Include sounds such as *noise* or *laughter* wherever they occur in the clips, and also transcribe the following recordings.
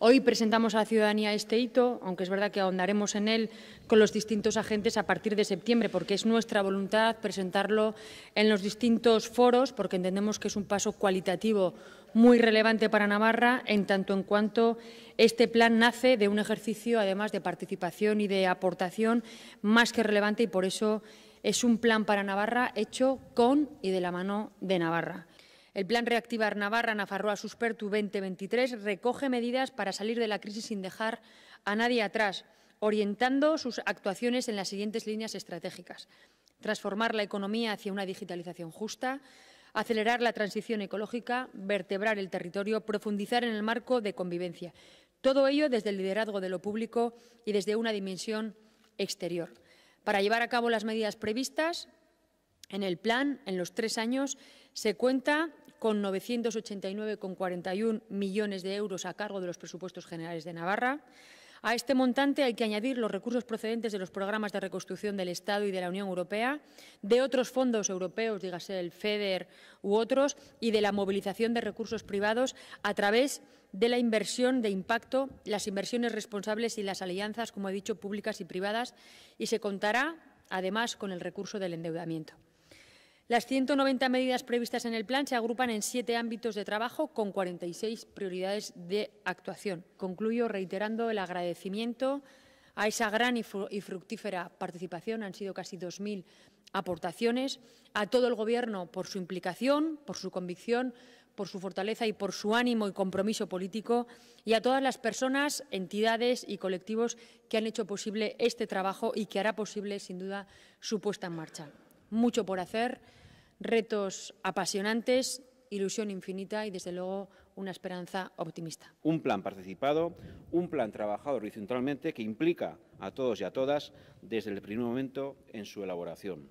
Hoy presentamos a la ciudadanía este hito, aunque es verdad que ahondaremos en él con los distintos agentes a partir de septiembre, porque es nuestra voluntad presentarlo en los distintos foros, porque entendemos que es un paso cualitativo muy relevante para Navarra, en tanto en cuanto este plan nace de un ejercicio, además, de participación y de aportación más que relevante y por eso es un plan para Navarra hecho con y de la mano de Navarra. El plan Reactivar Navarra Nafarroa Suspertu 2023 recoge medidas para salir de la crisis sin dejar a nadie atrás, orientando sus actuaciones en las siguientes líneas estratégicas. Transformar la economía hacia una digitalización justa, acelerar la transición ecológica, vertebrar el territorio, profundizar en el marco de convivencia. Todo ello desde el liderazgo de lo público y desde una dimensión exterior. Para llevar a cabo las medidas previstas en el plan, en los tres años, se cuenta con 989,41 millones de euros a cargo de los presupuestos generales de Navarra. A este montante hay que añadir los recursos procedentes de los programas de reconstrucción del Estado y de la Unión Europea, de otros fondos europeos, dígase el FEDER u otros, y de la movilización de recursos privados a través de la inversión de impacto, las inversiones responsables y las alianzas, como he dicho, públicas y privadas, y se contará, además, con el recurso del endeudamiento. Las 190 medidas previstas en el plan se agrupan en siete ámbitos de trabajo con 46 prioridades de actuación. Concluyo reiterando el agradecimiento a esa gran y fructífera participación. Han sido casi 2.000 aportaciones. A todo el Gobierno por su implicación, por su convicción, por su fortaleza y por su ánimo y compromiso político. Y a todas las personas, entidades y colectivos que han hecho posible este trabajo y que hará posible, sin duda, su puesta en marcha mucho por hacer, retos apasionantes, ilusión infinita y, desde luego, una esperanza optimista. Un plan participado, un plan trabajado horizontalmente que implica a todos y a todas desde el primer momento en su elaboración.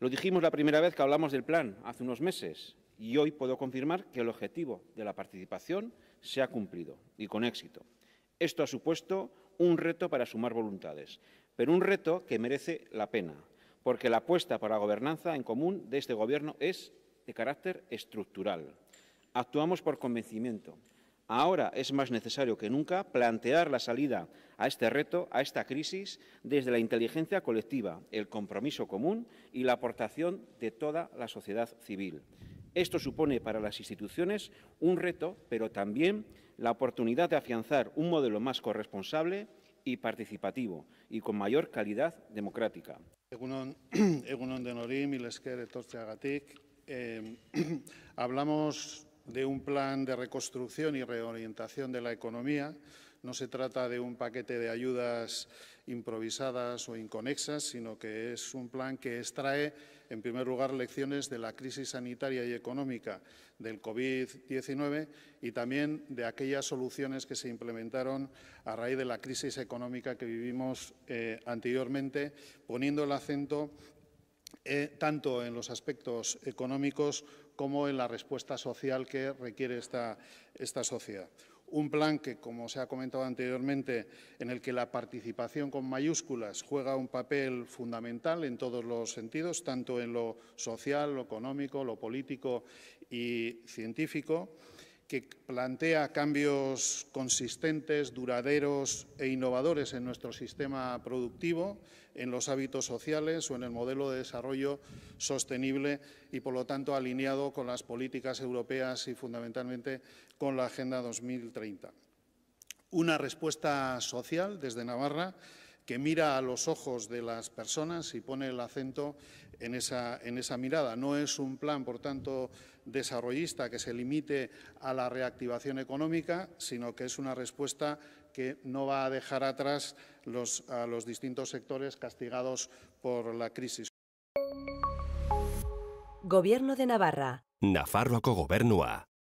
Lo dijimos la primera vez que hablamos del plan, hace unos meses, y hoy puedo confirmar que el objetivo de la participación se ha cumplido y con éxito. Esto ha supuesto un reto para sumar voluntades, pero un reto que merece la pena, porque la apuesta por la gobernanza en común de este Gobierno es de carácter estructural. Actuamos por convencimiento. Ahora es más necesario que nunca plantear la salida a este reto, a esta crisis, desde la inteligencia colectiva, el compromiso común y la aportación de toda la sociedad civil. Esto supone para las instituciones un reto, pero también la oportunidad de afianzar un modelo más corresponsable, y participativo y con mayor calidad democrática. *clears throat* Em, *clears throat* hablamos de un plan de reconstrucción y reorientación de la economía no se trata de un paquete de ayudas improvisadas o inconexas, sino que es un plan que extrae, en primer lugar, lecciones de la crisis sanitaria y económica del COVID-19 y también de aquellas soluciones que se implementaron a raíz de la crisis económica que vivimos eh, anteriormente, poniendo el acento eh, tanto en los aspectos económicos como en la respuesta social que requiere esta sociedad un plan que, como se ha comentado anteriormente, en el que la participación con mayúsculas juega un papel fundamental en todos los sentidos, tanto en lo social, lo económico, lo político y científico que plantea cambios consistentes, duraderos e innovadores en nuestro sistema productivo, en los hábitos sociales o en el modelo de desarrollo sostenible y, por lo tanto, alineado con las políticas europeas y, fundamentalmente, con la Agenda 2030. Una respuesta social desde Navarra que mira a los ojos de las personas y pone el acento en esa, en esa mirada. No es un plan, por tanto, desarrollista que se limite a la reactivación económica, sino que es una respuesta que no va a dejar atrás a los distintos sectores castigados por la crisis. Gobierno de Navarra. gobernua.